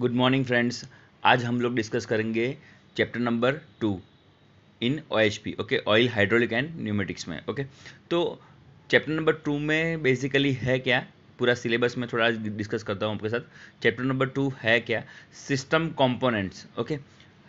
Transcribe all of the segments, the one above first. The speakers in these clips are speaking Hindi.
गुड मॉर्निंग फ्रेंड्स आज हम लोग डिस्कस करेंगे chapter number two in O H P okay oil hydraulic and pneumatics में ओके okay? तो चैप्टर नंबर टू में बेसिकली है क्या पूरा सिलेबस में थोड़ा डिस्कस करता हूँ आपके साथ चैप्टर नंबर टू है क्या system components okay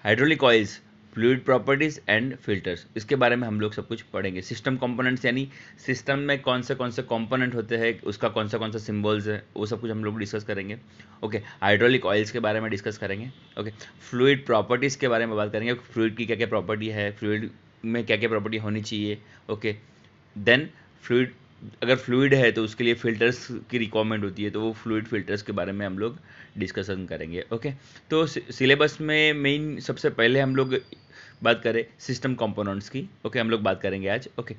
hydraulic oils fluid properties and filters इसके बारे में हम लोग सब कुछ पढ़ेंगे सिस्टम कंपोनेंट्स यानी सिस्टम में कौन से कौन से कंपोनेंट होते हैं उसका कौन सा कौन सा सिंबल्स है वो सब कुछ हम लोग डिस्कस करेंगे ओके हाइड्रोलिक ऑयल्स के बारे में डिस्कस करेंगे ओके फ्लूड प्रॉपर्टीज़ के बारे में बात करेंगे फ्लूड की क्या क्या प्रॉपर्टी है फ्लूड में क्या क्या प्रॉपर्टी होनी चाहिए ओके देन फ्लूड अगर फ्लूड है तो उसके लिए फ़िल्टर्स की रिक्वायरमेंट होती है तो वो फ्लूड फ़िल्टर्स के बारे में हम लोग डिस्कसन करेंगे ओके तो सिलेबस में मेन सबसे पहले हम लोग बात करें सिस्टम कंपोनेंट्स की ओके हम लोग बात करेंगे आज okay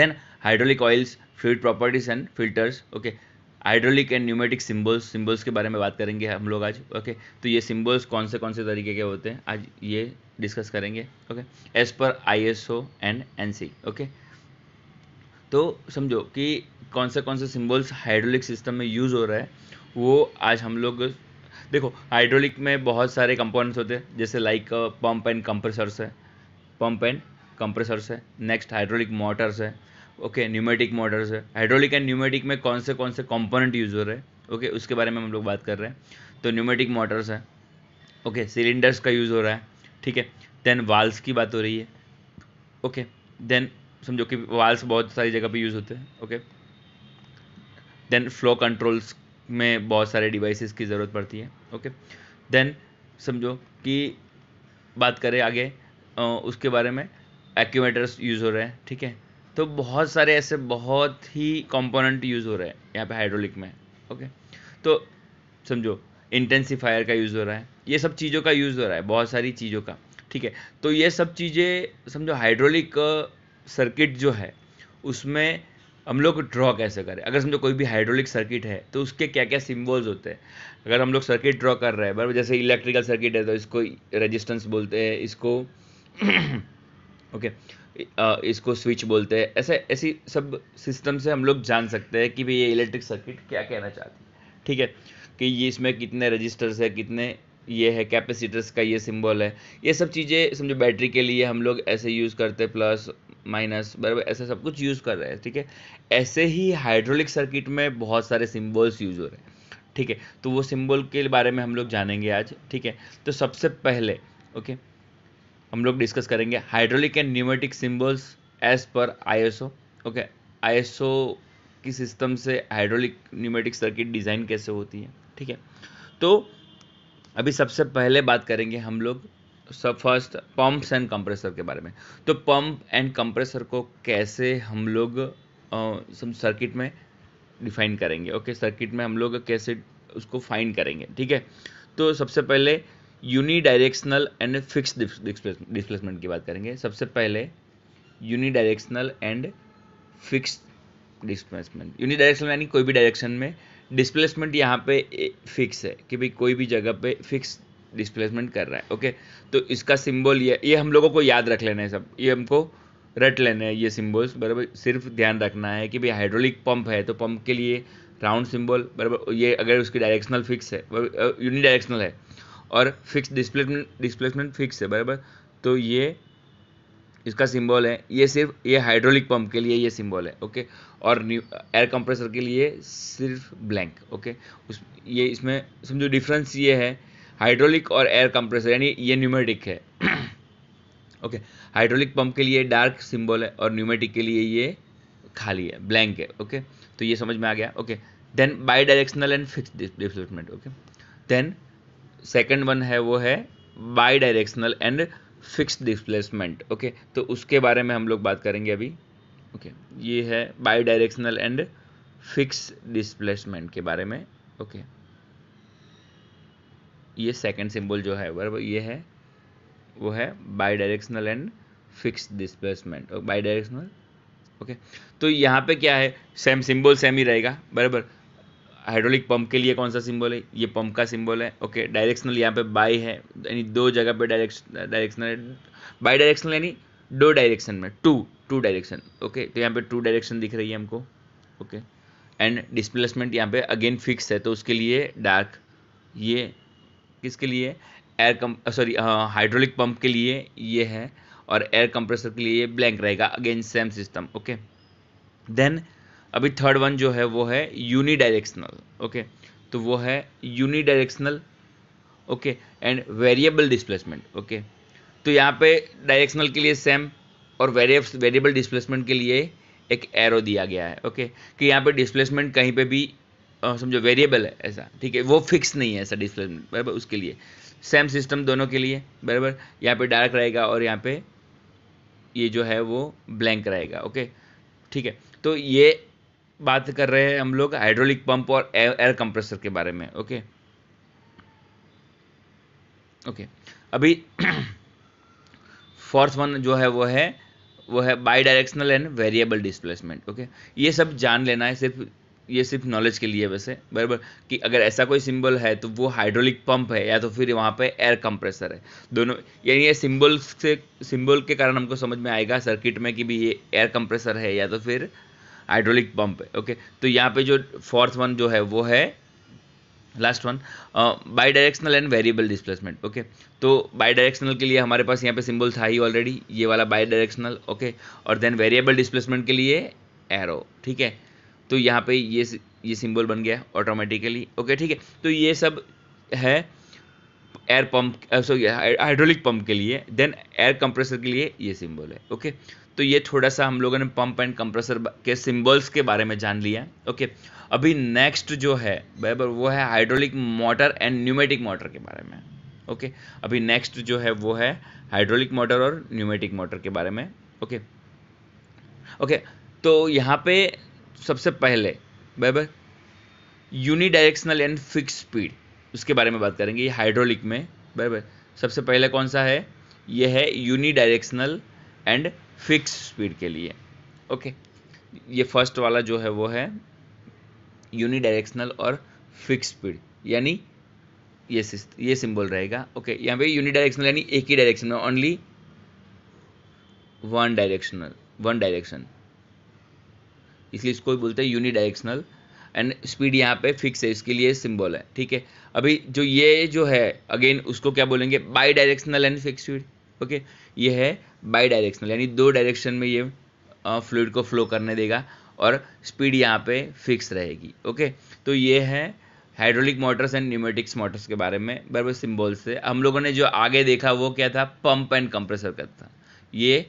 then hydraulic oils fluid properties and filters okay hydraulic and pneumatic symbols symbols के बारे में बात करेंगे हम लोग आज ओके तो ये सिम्बल्स कौन से कौन से तरीके के होते हैं आज ये डिस्कस करेंगे okay as per I S O and N C okay तो समझो कि कौन से कौन से सिम्बल्स हाइड्रोलिक सिस्टम में यूज़ हो रहा है वो आज हम लोग देखो हाइड्रोलिक में बहुत सारे कंपोनेंट्स होते हैं जैसे लाइक पंप एंड कंप्रेसर्स है पंप एंड कंप्रेसर्स है नेक्स्ट हाइड्रोलिक मोटर्स है ओके न्यूमेटिक मोटर्स है हाइड्रोलिक एंड न्यूमेटिक में कौन से कौन से कंपोनेंट यूज़ हो रहे हैं ओके okay, उसके बारे में हम लोग बात कर रहे हैं तो न्यूमेटिक मोटर्स है ओके okay, सिलेंडर्स का यूज़ हो रहा है ठीक है देन वाल्स की बात हो रही है ओके देन समझो कि वाल्स बहुत सारी जगह पे यूज़ होते हैं ओके देन फ्लो कंट्रोल्स में बहुत सारे डिवाइसेस की ज़रूरत पड़ती है ओके देन समझो कि बात करें आगे उसके बारे में एक्यूमेटर्स यूज़ हो रहे हैं ठीक है तो बहुत सारे ऐसे बहुत ही कंपोनेंट यूज़ हो रहे हैं यहाँ पे हाइड्रोलिक में ओके तो समझो इंटेंसीफायर का यूज़ हो रहा है ये सब चीज़ों का यूज़ हो रहा है बहुत सारी चीज़ों का ठीक है तो ये सब चीज़ें समझो हाइड्रोलिक सर्किट जो है उसमें हम लोग ड्रॉ कैसे करें अगर समझो कोई भी हाइड्रोलिक सर्किट है तो उसके क्या क्या सिम्बल्स होते हैं अगर हम लोग सर्किट ड्रॉ कर रहे हैं बराबर जैसे इलेक्ट्रिकल सर्किट है तो इसको रेजिस्टेंस बोलते हैं इसको ओके इसको स्विच बोलते हैं ऐसे ऐसी सब सिस्टम से हम लोग जान सकते हैं कि भाई ये इलेक्ट्रिक सर्किट क्या कहना चाहती है ठीक है कि ये इसमें कितने रजिस्टर्स है कितने ये है कैपेसिटर्स का ये सिंबल है ये सब चीज़ें समझो बैटरी के लिए हम लोग ऐसे यूज़ करते प्लस माइनस बराबर ऐसा सब कुछ यूज़ कर रहे हैं ठीक है ऐसे ही हाइड्रोलिक सर्किट में बहुत सारे सिंबल्स यूज़ हो रहे हैं ठीक है तो वो सिंबल के बारे में हम लोग जानेंगे आज ठीक है तो सबसे पहले ओके हम लोग डिस्कस करेंगे hydraulic and pneumatic symbols as per ISO okay ISO की सिस्टम से हाइड्रोलिक न्यूमेटिक सर्किट डिज़ाइन कैसे होती है ठीक है तो अभी सबसे पहले बात करेंगे हम लोग सब फर्स्ट पंप्स एंड कंप्रेसर के बारे में तो पंप एंड कंप्रेसर को कैसे हम लोग सर्किट में डिफाइन करेंगे ओके सर्किट में हम लोग कैसे उसको फाइन करेंगे ठीक है तो सबसे पहले यूनिडायरेक्शनल एंड फिक्स डिस्प्लेसमेंट की बात करेंगे सबसे पहले unidirectional and fix displacement unidirectional यानी कोई भी डायरेक्शन में डिस्प्लेसमेंट यहाँ पे फिक्स है कि भाई कोई भी जगह पे फिक्स डिस्प्लेसमेंट कर रहा है ओके तो इसका सिंबल ये ये हम लोगों को याद रख लेना है सब ये हमको रट लेना है ये सिंबल्स बराबर सिर्फ ध्यान रखना है कि भाई हाइड्रोलिक पंप है तो पंप के लिए राउंड सिंबल बराबर ये अगर उसकी डायरेक्शनल फिक्स है यूनि डायरेक्शनल है और फिक्स डिस्प्लेसमेंट डिस्प्लेसमेंट फिक्स है बराबर तो ये इसका सिंबल है ये सिर्फ ये हाइड्रोलिक पंप के लिए ये सिंबल है ओके और एयर कंप्रेसर के लिए सिर्फ ब्लैंक ओके उस ये इसमें समझो डिफरेंस ये है हाइड्रोलिक और एयर कंप्रेसर यानी ये न्यूमेटिक है ओके हाइड्रोलिक पंप के लिए डार्क सिंबल है और न्यूमेटिक के लिए ये खाली है ब्लैंक है ओके तो ये समझ में आ गया okay then bidirectional and fix displacement okay then second one है वो है bidirectional and fix displacement okay तो उसके बारे में हम लोग बात करेंगे अभी ओके okay, ये है bidirectional and fix displacement के बारे में ओके okay. ये सेकंड सिंबल जो है बराबर ये है वो है bidirectional and fix displacement bidirectional okay तो यहाँ पे क्या है सेम सिंबल सेम ही रहेगा बराबर हाइड्रोलिक पंप के लिए कौन सा सिंबल है ये पंप का सिंबल है ओके डायरेक्शनल यहाँ पे बाई है यानी दो जगह पे डायरेक्शन डायरेक्शनल बाई डायरेक्शनल यानी दो डायरेक्शन में टू टू डायरेक्शन ओके तो यहाँ पे टू डायरेक्शन दिख रही है हमको ओके एंड डिस्प्लेसमेंट यहाँ पे अगेन फिक्स है तो उसके लिए डार्क ये किसके लिए एयर कम सॉरी हाइड्रोलिक पंप के लिए ये है और एयर कंप्रेसर के लिए ब्लैंक रहेगा again same system okay then अभी थर्ड वन जो है वो है यूनी डायरेक्शनल ओके तो वो है unidirectional okay and variable displacement okay तो यहाँ पे डायरेक्शनल के लिए सेम और वेरिएबल डिस्प्लेसमेंट के लिए एक एरो दिया गया है ओके okay? कि यहाँ पे डिस्प्लेसमेंट कहीं पे भी समझो वेरिएबल है ऐसा ठीक है वो फिक्स नहीं है ऐसा डिस्प्लेसमेंट बराबर उसके लिए सेम सिस्टम दोनों के लिए बराबर यहाँ पे डार्क रहेगा और यहाँ पे ये जो है वो ब्लैंक रहेगा ओके ठीक है तो ये बात कर रहे हैं हम लोग हाइड्रोलिक पंप और एयर कंप्रेसर के बारे में ओके ओके अभी फोर्थ वन जो है वो है वो है bidirectional and variable displacement okay ये सब जान लेना है सिर्फ ये सिर्फ नॉलेज के लिए वैसे बराबर कि अगर ऐसा कोई सिंबल है तो वो हाइड्रोलिक पंप है या तो फिर वहाँ पे एयर कंप्रेसर है दोनों यानी ये सिंबल से सिंबल के कारण हमको समझ में आएगा सर्किट में कि भी ये एयर कंप्रेसर है या तो फिर हाइड्रोलिक पंप है ओके तो यहाँ पे जो फोर्थ वन जो है वो है last one bidirectional and variable displacement okay तो बाई डायरेक्शनल के लिए हमारे पास यहाँ पे सिंबल था ही ऑलरेडी ये वाला बाई डायरेक्शनल ओके और देन वेरिएबल डिस्प्लेसमेंट के लिए एरो ठीक है तो यहाँ पे ये ये सिंबल बन गया ऑटोमेटिकली ओके ठीक है तो ये सब है air pump sorry hydraulic pump के लिए देन एयर कंप्रेसर के लिए ये सिंबल है ओके तो ये थोड़ा सा हम लोगों ने पंप एंड कंप्रेसर के सिंबल्स के बारे में जान लिया ओके अभी नेक्स्ट जो है बराबर वो है hydraulic motor and pneumatic motor के बारे में ओके अभी नेक्स्ट जो है वो है हाइड्रोलिक मोटर और न्यूमेटिक मोटर के बारे में ओके ओके तो यहाँ पे सबसे पहले बराबर यूनिडायरेक्शनल एंड फिक्स स्पीड उसके बारे में बात करेंगे ये हाइड्रोलिक में बराबर सबसे पहले कौन सा है ये है यूनिडायरेक्शनल एंड फिक्स स्पीड के लिए ओके ये फर्स्ट वाला जो है वो है यूनिडायरेक्शनल और फिक्स स्पीड यानी ये ये सिंबल रहेगा ओके यहाँ पे यूनिडायरेक्शनल यानी एक ही डायरेक्शन में only one directional one direction इसलिए इसको बोलते हैं यूनिडायरेक्शनल एंड स्पीड यहाँ पे फिक्स है इसके लिए सिंबल है ठीक है अभी जो ये जो है अगेन उसको क्या बोलेंगे bidirectional and fix speed okay ये है बाई डायरेक्शनल यानी दो डायरेक्शन में ये फ्लूड को फ्लो करने देगा और स्पीड यहाँ पे फिक्स रहेगी ओके तो ये है hydraulic motors and pneumatics motors के बारे में बराबर सिम्बॉल से हम लोगों ने जो आगे देखा वो क्या था पंप एंड कंप्रेसर का था ये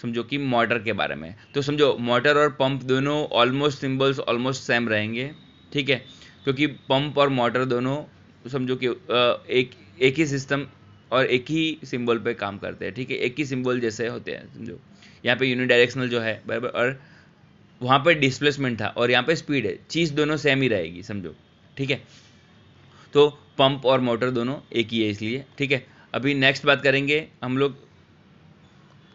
समझो कि मोटर के बारे में तो समझो मोटर और पंप दोनों ऑलमोस्ट सिंबल्स ऑलमोस्ट सेम रहेंगे ठीक है क्योंकि पंप और मोटर दोनों समझो कि एक एक ही सिस्टम और एक ही सिंबल पे काम करते हैं ठीक है एक ही सिंबल जैसे होते हैं समझो यहाँ पे यूनिडायरेक्शनल जो है बराबर और वहाँ पे डिस्प्लेसमेंट था और यहाँ पे स्पीड है चीज़ दोनों सेम ही रहेगी समझो ठीक है तो पंप और मोटर दोनों एक ही है इसलिए ठीक है अभी नेक्स्ट बात करेंगे हम लोग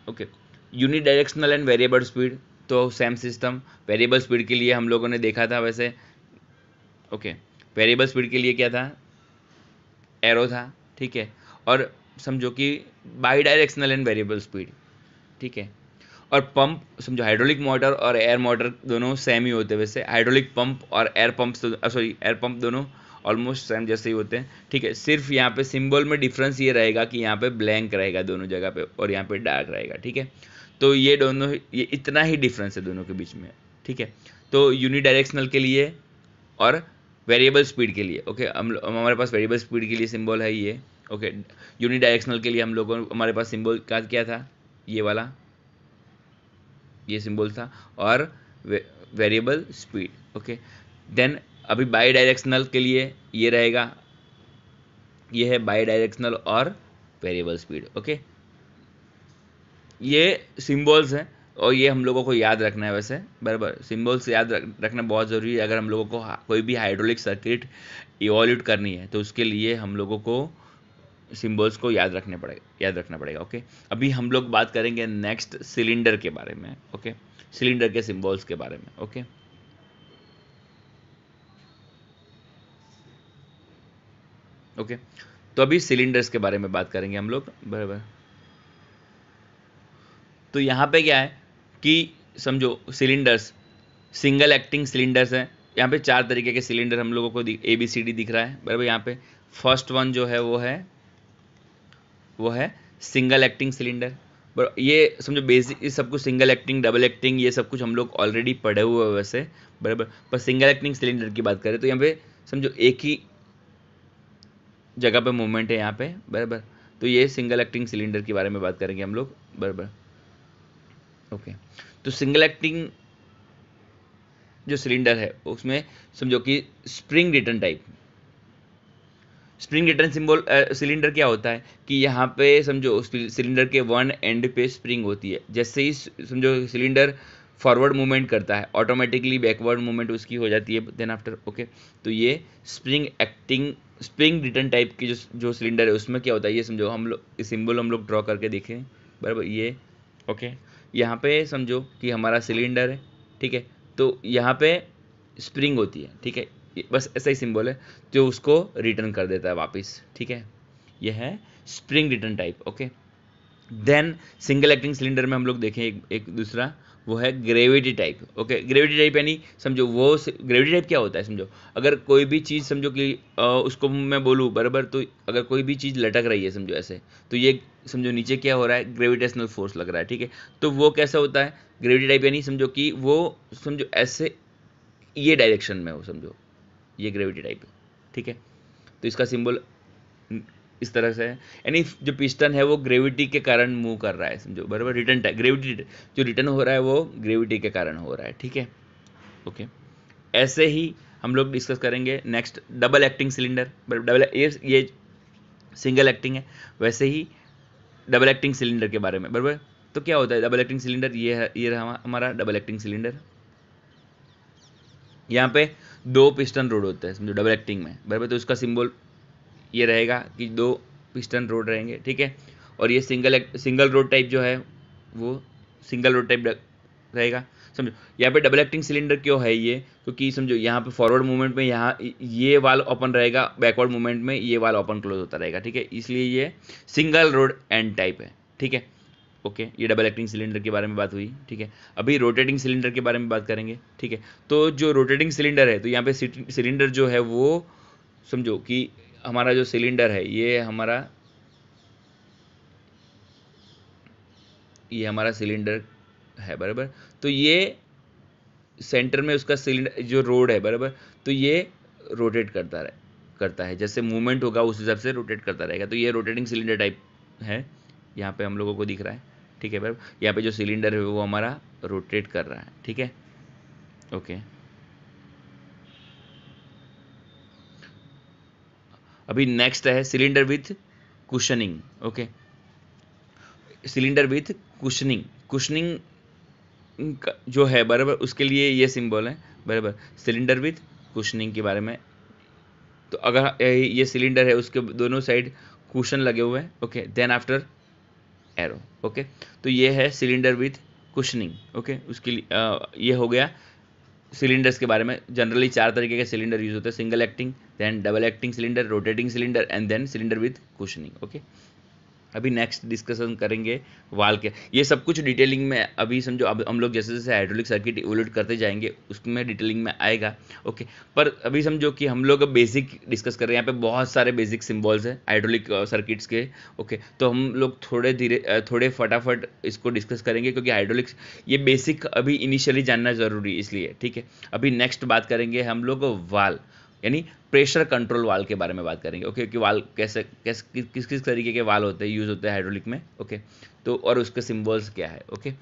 okay unidirectional and variable speed तो सेम सिस्टम वेरिएबल स्पीड के लिए हम लोगों ने देखा था वैसे ओके वेरिएबल स्पीड के लिए क्या था एरो था ठीक है और समझो कि bidirectional and variable speed ठीक है और पंप समझो हाइड्रोलिक मोटर और एयर मोटर दोनों सेम ही होते हैं वैसे हाइड्रोलिक पंप और air pump sorry air pump दोनों ऑलमोस्ट सेम जैसे ही होते हैं ठीक है सिर्फ यहाँ पे सिंबल में डिफरेंस ये रहेगा कि यहाँ पे ब्लैंक रहेगा दोनों जगह पे और यहाँ पे डार्क रहेगा ठीक है तो ये दोनों ये इतना ही डिफरेंस है दोनों के बीच में ठीक है तो यूनिडायरेक्शनल के लिए और वेरिएबल स्पीड के लिए ओके हम हमारे पास वेरिएबल स्पीड के लिए सिंबल है ये ओके यूनिडायरेक्शनल के लिए हम लोगों हमारे पास सिंबल का क्या था ये वाला ये सिंबल था और वेरिएबल स्पीड ओके देन अभी बाई डायरेक्शनल के लिए ये रहेगा ये है बाई डायरेक्शनल और वेरिएबल स्पीड ओके ये सिंबल्स हैं और ये हम लोगों को याद रखना है वैसे बराबर सिंबल्स याद रख, रखना बहुत ज़रूरी है अगर हम लोगों को कोई भी हाइड्रोलिक सर्किट इवॉल्यूट करनी है तो उसके लिए हम लोगों को सिंबल्स को याद रखने पड़ेगा याद रखना पड़ेगा ओके अभी हम लोग बात करेंगे नेक्स्ट सिलेंडर के बारे में ओके सिलेंडर के सिंबल्स के बारे में ओके ओके तो अभी सिलेंडर्स के बारे में बात करेंगे हम लोग बराबर तो यहाँ पे क्या है कि समझो सिलेंडर्स सिंगल एक्टिंग सिलेंडर्स हैं यहाँ पे चार तरीके के सिलेंडर हम लोगों को ए बी सी डी दिख रहा है बराबर यहाँ पे फर्स्ट वन जो है वो है वो है सिंगल एक्टिंग सिलेंडर ये समझो बेसिक ये सब कुछ सिंगल एक्टिंग डबल एक्टिंग ये सब कुछ हम लोग ऑलरेडी पढ़े हुए हैं वैसे बराबर पर सिंगल एक्टिंग सिलेंडर की बात करें तो यहाँ पे समझो एक ही जगह पे मूवमेंट है यहाँ पे बराबर तो ये सिंगल एक्टिंग सिलेंडर के बारे में बात करेंगे हम लोग बराबर ओके तो सिंगल एक्टिंग जो सिलेंडर है उसमें समझो कि spring return type spring return symbol cylinder क्या होता है कि यहाँ पे समझो सिलेंडर के वन एंड पे स्प्रिंग होती है जैसे ही समझो सिलेंडर फॉरवर्ड मूवमेंट करता है ऑटोमेटिकली बैकवर्ड मूवमेंट उसकी हो जाती है देन आफ्टर ओके तो ये spring acting spring return type की जो जो सिलेंडर है उसमें क्या होता है ये समझो हम लोग सिम्बल हम लोग ड्रॉ करके देखें बराबर ये ओके okay. यहाँ पे समझो कि हमारा सिलेंडर है ठीक है तो यहाँ पे स्प्रिंग होती है ठीक है बस ऐसा ही सिंबल है जो उसको रिटर्न कर देता है वापस ठीक है यह है spring return type okay then single acting cylinder में हम लोग देखें एक, एक दूसरा वो है gravity type okay gravity type यानी समझो वो ग्रेविटी टाइप क्या होता है समझो अगर कोई भी चीज़ समझो कि आ, उसको मैं बोलूँ बराबर तो अगर कोई भी चीज़ लटक रही है समझो ऐसे तो ये समझो नीचे क्या हो रहा है ग्रेविटेशनल फोर्स लग रहा है ठीक है तो वो कैसा होता है ग्रेविटी टाइप यानी समझो कि वो समझो ऐसे ये डायरेक्शन में हो समझो ये ग्रेविटी टाइप ठीक है तो इसका सिंबल इस तरह से यानी जो पिस्टन है वो ग्रेविटी के कारण मूव कर रहा है समझो बराबर रिटर्न ग्रेविटी जो रिटर्न हो रहा है वो ग्रेविटी के कारण हो रहा है ठीक है ओके ऐसे ही हम लोग डिस्कस करेंगे next double acting cylinder double ये ये सिंगल एक्टिंग है वैसे ही डबल एक्टिंग सिलेंडर के बारे में बराबर तो क्या होता है डबल एक्टिंग सिलेंडर ये है ये रहा हमारा डबल एक्टिंग सिलेंडर यहाँ पे दो पिस्टन रोड होते हैं समझो डबल एक्टिंग में बराबर तो उसका सिंबल ये रहेगा कि दो पिस्टन रोड रहेंगे ठीक है और ये सिंगल सिंगल रोड टाइप जो है वो सिंगल रोड टाइप रहेगा समझो यहाँ पे डबल एक्टिंग सिलेंडर क्यों है ये क्योंकि समझो यहाँ पे फॉरवर्ड मूवमेंट में यहाँ ये वाल ओपन रहेगा बैकवर्ड मूवमेंट में ये वाल ओपन क्लोज होता रहेगा ठीक है इसलिए ये सिंगल रोड एंड टाइप है ठीक है ओके ये डबल एक्टिंग सिलेंडर के बारे में बात हुई ठीक है अभी रोटेटिंग सिलेंडर के बारे में बात करेंगे ठीक है तो जो रोटेटिंग सिलेंडर है तो यहाँ पे सिलेंडर जो है वो समझो कि हमारा जो सिलेंडर है ये हमारा ये हमारा सिलेंडर है बराबर तो ये सेंटर में उसका सिलेंडर जो रोड है बराबर तो ये रोटेट करता रहे करता है जैसे मूवमेंट होगा उस हिसाब से रोटेट करता रहेगा तो ये रोटेटिंग सिलेंडर टाइप है यहाँ पे हम लोगों को दिख रहा है ठीक है बराबर यहाँ पे जो सिलेंडर है वो हमारा रोटेट कर रहा है ठीक है ओके अभी नेक्स्ट है cylinder with cushioning okay cylinder with cushioning cushioning जो है बराबर उसके लिए ये सिंबल है बराबर सिलेंडर विथ कुशनिंग के बारे में तो अगर ये सिलेंडर है उसके दोनों साइड कुशन लगे हुए हैं okay then after arrow okay तो ये है सिलेंडर विथ कुशनिंग ओके उसके लिए आ, ये हो गया सिलेंडर्स के बारे में जनरली चार तरीके के सिलेंडर यूज़ होते हैं single acting then double acting cylinder rotating cylinder and then cylinder with cushioning okay अभी नेक्स्ट डिस्कशन करेंगे वाल के ये सब कुछ डिटेलिंग में अभी समझो अब हम लोग जैसे जैसे हाइड्रोलिक सर्किट इवोल्यूट करते जाएंगे उसमें डिटेलिंग में आएगा ओके पर अभी समझो कि हम लोग बेसिक डिस्कस कर रहे हैं यहाँ पे बहुत सारे बेसिक सिम्बॉल्स हैं हाइड्रोलिक सर्किट्स uh, के ओके तो हम लोग थोड़े धीरे uh, थोड़े फटाफट इसको डिस्कस करेंगे क्योंकि हाइड्रोलिक्स ये बेसिक अभी इनिशियली जानना ज़रूरी इसलिए ठीक है अभी नेक्स्ट बात करेंगे हम लोग वाल यानी प्रेशर कंट्रोल वाल के बारे में बात करेंगे ओके okay, कि वाल कैसे कैसे किस किस तरीके के वाल होते हैं यूज़ होते हैं हाइड्रोलिक में ओके okay, तो और उसके सिम्बल्स क्या है ओके okay,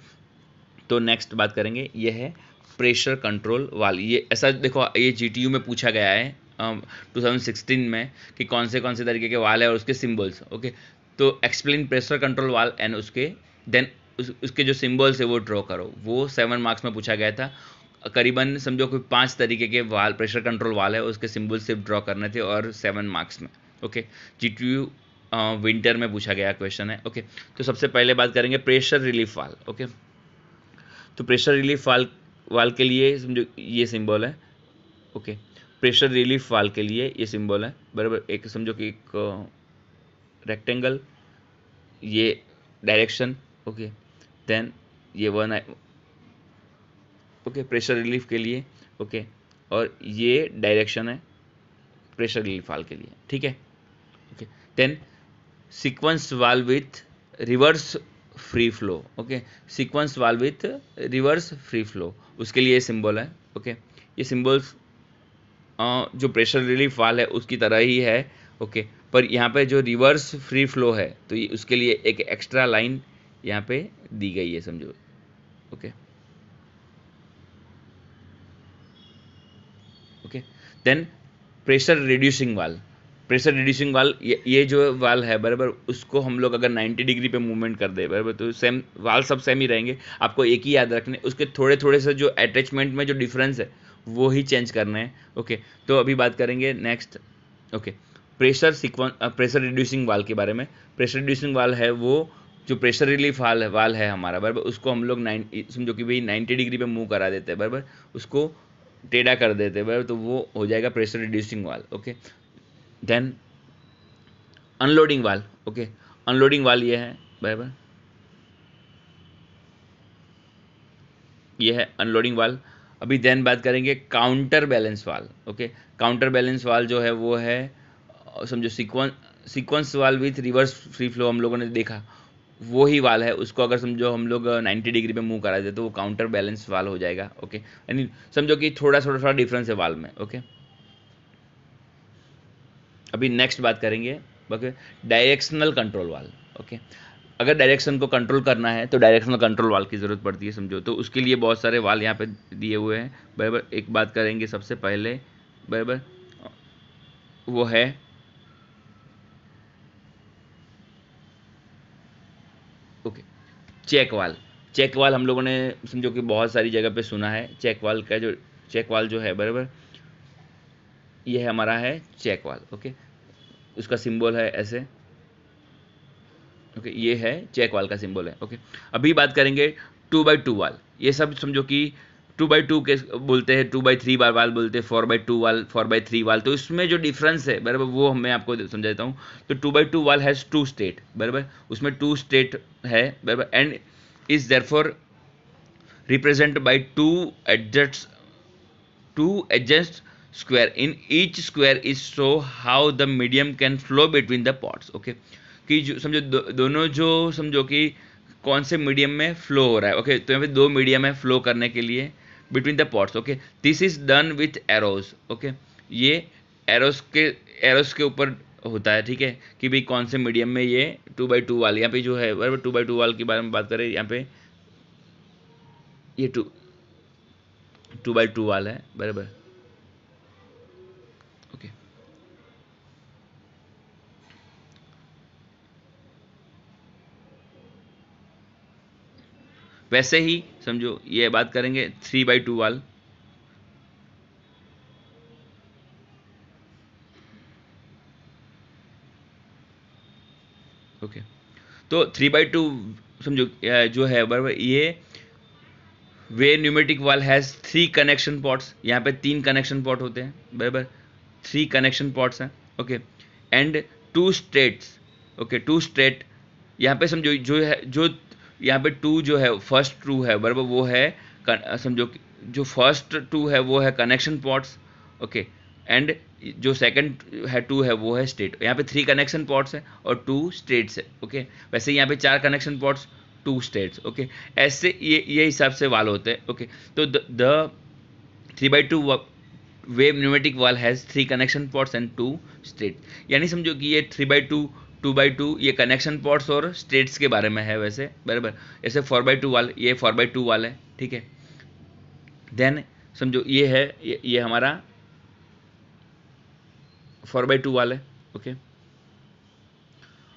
तो नेक्स्ट बात करेंगे ये है प्रेशर कंट्रोल वाल ये ऐसा देखो ये जी में पूछा गया है टू um, uh, में कि कौन से कौन से तरीके के वाल है और उसके सिम्बल्स ओके तो explain pressure control valve and उसके देन उस, उसके जो सिम्बल्स है वो ड्रॉ करो वो सेवन मार्क्स में पूछा गया था करीबन समझो कोई पांच तरीके के वाल प्रेशर कंट्रोल वाल है उसके सिंबल सिर्फ ड्रॉ करने थे और सेवन मार्क्स में ओके जी टी विंटर में पूछा गया क्वेश्चन है ओके तो सबसे पहले बात करेंगे प्रेशर रिलीफ वाल ओके तो प्रेशर रिलीफ वाल वाल के लिए समझो ये सिंबल है ओके प्रेशर रिलीफ वाल के लिए ये सिंबल है बराबर एक समझो कि एक रेक्टेंगल ये डायरेक्शन ओके देन ये वन ओके प्रेशर रिलीफ के लिए ओके और ये डायरेक्शन है प्रेशर रिलीफ वाल के लिए ठीक है okay then sequence valve with reverse free flow okay sequence valve with reverse free flow उसके लिए सिंबल है ओके okay? ये सिंबल्स जो प्रेशर रिलीफ वाल है उसकी तरह ही है ओके okay? पर यहाँ पे जो रिवर्स फ्री फ्लो है तो ये उसके लिए एक एक्स्ट्रा लाइन यहाँ पे दी गई है समझो okay okay? Then pressure reducing valve pressure reducing valve ये, ये जो वाल है बराबर उसको हम लोग अगर 90 डिग्री पे मूवमेंट कर दे बराबर तो सेम वाल सब सेम ही रहेंगे आपको एक ही याद रखने उसके थोड़े थोड़े से जो अटैचमेंट में जो डिफरेंस है वो ही चेंज करना है ओके तो अभी बात करेंगे next okay pressure sequence pressure reducing valve के बारे में प्रेशर रिड्यूसिंग वाल है वो जो प्रेशर रिलीफ वाल है वाल है हमारा बराबर उसको हम लोग नाइन समझो कि भाई नाइन्टी डिग्री पे मूव करा देते हैं बराबर उसको टेढ़ा कर देते हैं तो वो हो जाएगा pressure reducing valve okay then unloading valve okay unloading valve ये है बराबर ये है अनलोडिंग वाल अभी देन बात करेंगे counterbalance valve okay counterbalance valve जो है वो है समझो sequence sequence valve with reverse free flow हम लोगों ने देखा वो ही वाल है उसको अगर समझो हम लोग 90 डिग्री पे मूव करा दे तो वो काउंटर बैलेंस वाल हो जाएगा ओके यानी समझो कि थोड़ा थोड़ा थोड़ा डिफरेंस है वाल में ओके अभी नेक्स्ट बात करेंगे okay directional control valve okay अगर डायरेक्शन को कंट्रोल करना है तो डायरेक्शनल कंट्रोल वाल की ज़रूरत पड़ती है समझो तो उसके लिए बहुत सारे वाल यहाँ पे दिए हुए हैं बराबर एक बात करेंगे सबसे पहले बराबर वो है ओके चेक चेकवाल हम लोगों ने समझो कि बहुत सारी जगह पे सुना है चेकवाल का जो चेक वाल जो है बराबर यह हमारा है चेकवाल ओके उसका सिंबल है ऐसे ओके ये है चेकवाल का सिंबल है ओके अभी बात करेंगे टू बाई टू वाल ये सब समझो कि टू बाई टू के बोलते हैं two by three bar valve बोलते हैं four by two valve four by three valve तो इसमें जो डिफरेंस है बराबर वो मैं आपको समझा देता हूँ तो two by two valve has two state बराबर उसमें टू स्टेट है बराबर and is therefore represent by two adjust two adjust square in each square is show how the medium can flow between the ports okay कि जो समझो दो, दोनों जो समझो कि कौन से मीडियम में फ्लो हो रहा है ओके okay, तो यहाँ पे दो मीडियम है फ्लो करने के लिए between the ports okay this is done with arrows okay ये एरोस के एरोस के ऊपर होता है ठीक है कि भाई कौन से मीडियम में ये टू बाई टू वाल यहाँ पे जो है बराबर टू बाई टू वाल के बारे में बात करें यहाँ पे ये टू टू बाई टू वाल है बराबर वैसे ही समझो ये बात करेंगे three by two valve okay तो थ्री बाई टू समझो जो है बराबर ये way pneumatic valve has three connection ports यहाँ पे तीन कनेक्शन पॉट होते हैं बराबर थ्री कनेक्शन पॉट्स हैं okay and two states okay two state यहाँ पे समझो जो है जो यहाँ पे टू जो है फर्स्ट टू है बराबर वो है समझो जो फर्स्ट टू है वो है कनेक्शन पॉट्स ओके एंड जो सेकंड है टू है वो है स्टेट यहाँ पे थ्री कनेक्शन पॉट्स है और टू स्टेट्स है ओके okay? वैसे यहाँ पे चार connection ports two states okay ऐसे ये ये हिसाब से वाल होते हैं ओके okay? तो the three by two way pneumatic valve has three connection ports and two state यानी समझो कि ये three by two two by two ये कनेक्शन पॉट्स और स्टेट्स के बारे में है वैसे बराबर ऐसे फोर बाई टू वाल ये फोर बाई टू वाल है ठीक है देन समझो ये है ये, ये हमारा फोर बाई टू वाल है ओके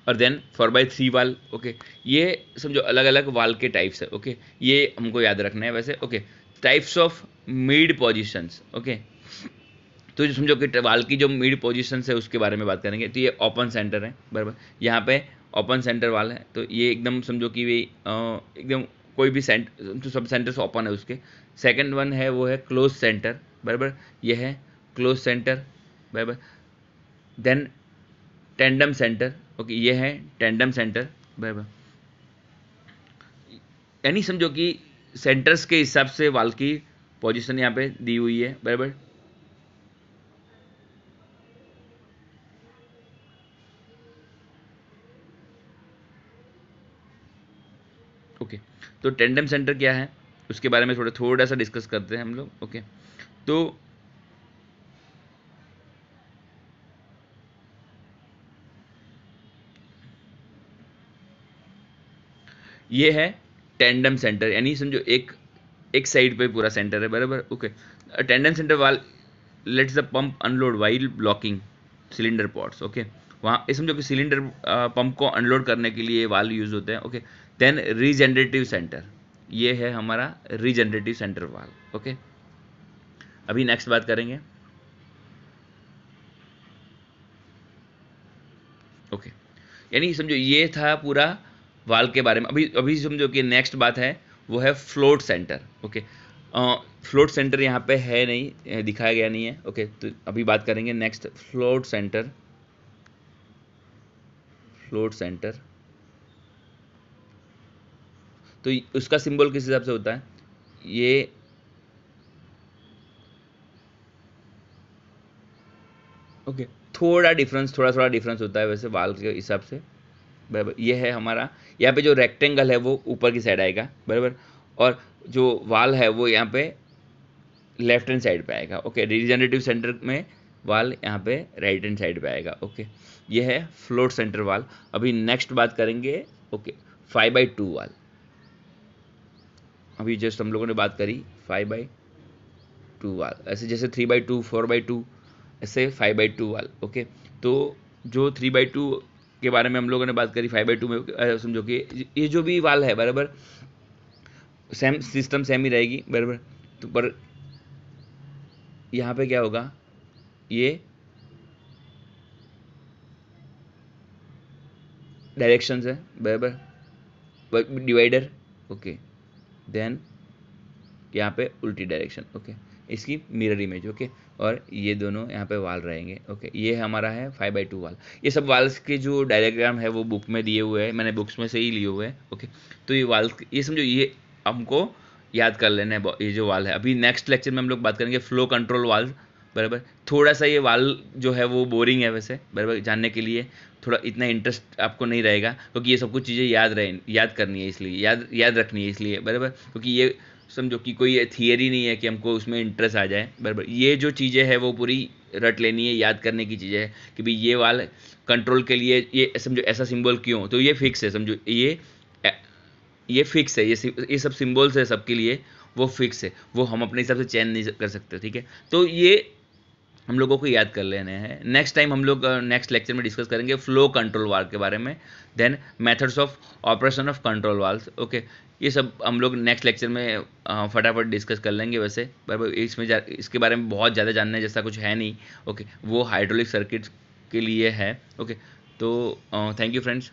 और then four by three valve okay ये समझो अलग अलग वाल के टाइप्स है ओके ये हमको याद रखना है वैसे okay types of mid positions okay तो जो समझो कि वाल की जो मिड पोजिशन है उसके बारे में बात करेंगे तो ये ओपन सेंटर है बराबर यहाँ पे ओपन सेंटर वाल है तो ये एकदम समझो कि वही एकदम कोई भी सेंटर तो सब सेंटर्स ओपन है उसके सेकंड वन है वो है क्लोज सेंटर बराबर ये है क्लोज सेंटर बराबर देन टेंडम सेंटर ओके ये है टेंडम सेंटर बराबर यानी समझो कि सेंटर्स के हिसाब से वाल की पोजीशन यहाँ पे दी हुई है बराबर तो टेंडम सेंटर क्या है उसके बारे में थोड़ा थोड़ा सा डिस्कस करते हैं हम लोग ओके तो ये है टेंडम सेंटर यानी समझो एक एक साइड पे पूरा सेंटर है बराबर okay tandem centre valve lets the pump unload while blocking cylinder ports okay वहाँ समझो कि सिलेंडर पंप को अनलोड करने के लिए वाल यूज़ होते हैं ओके देन रीजनरेटिव सेंटर ये है हमारा रीजनरेटिव सेंटर वाल ओके अभी नेक्स्ट बात करेंगे ओके यानी समझो ये था पूरा वाल के बारे में अभी अभी समझो कि नेक्स्ट बात है वो है float centre okay float centre यहाँ पे है नहीं दिखाया गया नहीं है ओके तो अभी बात करेंगे next float centre float centre तो उसका सिंबल किस हिसाब से होता है ये ओके थोड़ा डिफरेंस थोड़ा थोड़ा डिफरेंस होता है वैसे वाल के हिसाब से बराबर ये है हमारा यहाँ पे जो रेक्टेंगल है वो ऊपर की साइड आएगा बराबर और जो वाल है वो यहाँ पे लेफ्ट हैंड साइड पे आएगा ओके रिजनरेटिव सेंटर में वाल यहाँ पे राइट हैंड साइड पे आएगा ओके ये है फ्लोट सेंटर वाल अभी नेक्स्ट बात करेंगे ओके फाइव बाई टू वाल अभी जस्ट हम लोगों ने बात करी फाइव बाई टू वाल ऐसे जैसे three by two four by two ऐसे five by two valve okay तो जो थ्री बाई टू के बारे में हम लोगों ने बात करी फाइव बाई टू में समझो कि ये जो भी वाल है बराबर सेम सिस्टम सेम ही रहेगी बराबर तो पर यहाँ पे क्या होगा ये डायरेक्शंस है बराबर डिवाइडर ओके देन यहाँ पे उल्टी डायरेक्शन ओके इसकी मिरर इमेज ओके और ये दोनों यहाँ पे वाल रहेंगे ओके ये हमारा है फाइव बाई टू वाल ये सब वाल्स के जो डायग्राम है वो बुक में दिए हुए हैं मैंने बुक्स में से ही लिए हुए हैं ओके तो ये वाल्स ये समझो ये हमको याद कर लेना है ये जो वाल है अभी नेक्स्ट लेक्चर में हम लोग बात करेंगे फ्लो कंट्रोल वाल्स बराबर थोड़ा सा ये वाल जो है वो बोरिंग है वैसे बराबर जानने के लिए थोड़ा इतना इंटरेस्ट आपको नहीं रहेगा क्योंकि ये सब कुछ चीज़ें याद रहे याद करनी है इसलिए याद याद रखनी है इसलिए बराबर क्योंकि ये समझो कि कोई थियरी नहीं है कि हमको उसमें इंटरेस्ट आ जाए बराबर ये जो चीज़ें हैं वो पूरी रट लेनी है याद करने की चीज़ें है कि भाई ये वाल कंट्रोल के लिए ये समझो ऐसा सिंबल क्यों तो ये फिक्स है समझो ये ये फिक्स है ये ये सब सिम्बल्स है सबके लिए वो फिक्स है वो हम अपने हिसाब से चेंज नहीं कर सकते ठीक है तो ये हम लोगों को याद कर लेने हैं नेक्स्ट टाइम हम लोग नेक्स्ट uh, लेक्चर में डिस्कस करेंगे फ्लो कंट्रोल वाल के बारे में then methods of operation of control valves okay ये सब हम लोग नेक्स्ट लेक्चर में uh, फटाफट डिस्कस कर लेंगे वैसे पर इसमें इसके बारे में बहुत ज़्यादा जानने जैसा कुछ है नहीं ओके वो हाइड्रोलिक सर्किट के लिए है ओके तो थैंक यू फ्रेंड्स